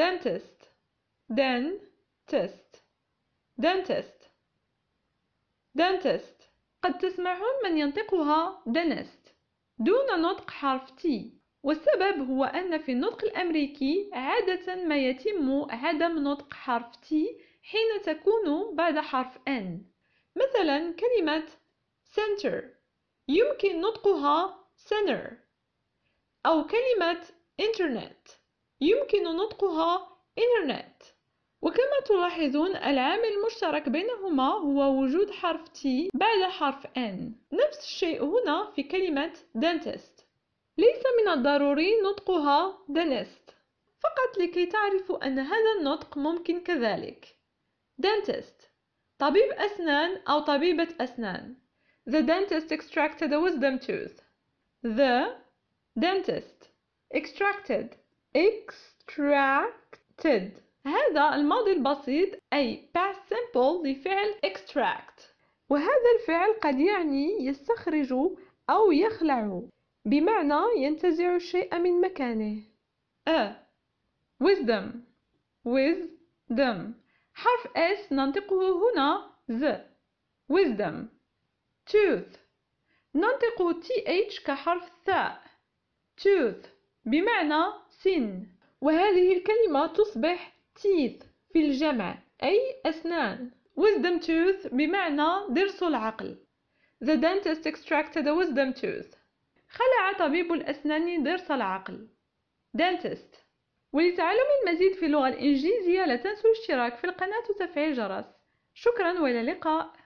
dentist dentist dentist dentist قد تسمعون من ينطقها dentist دون نطق حرف T والسبب هو أن في النطق الأمريكي عادة ما يتم عدم نطق حرف T حين تكون بعد حرف N مثلا كلمة center يمكن نطقها center أو كلمة internet يمكن نطقها إنترنت وكما تلاحظون العامل المشترك بينهما هو وجود حرف T بعد حرف N نفس الشيء هنا في كلمة dentist ليس من الضروري نطقها dentist فقط لكي تعرفوا أن هذا النطق ممكن كذلك dentist طبيب أسنان أو طبيبة أسنان The dentist extracted a wisdom tooth The dentist extracted extracted هذا الماضي البسيط أي past simple لفعل extract وهذا الفعل قد يعني يستخرج أو يخلع بمعنى ينتزع الشيء من مكانه A wisdom wisdom حرف S ننطقه هنا Z wisdom tooth ننطق th كحرف ثاء tooth بمعنى سن وهذه الكلمة تصبح teeth في الجمع أي أسنان wisdom tooth بمعنى ضرس العقل The dentist extracted a wisdom tooth خلع طبيب الأسنان ضرس العقل dentist ولتعلم المزيد في اللغة الإنجليزية لا تنسوا الاشتراك في القناة وتفعيل الجرس شكرا وإلى اللقاء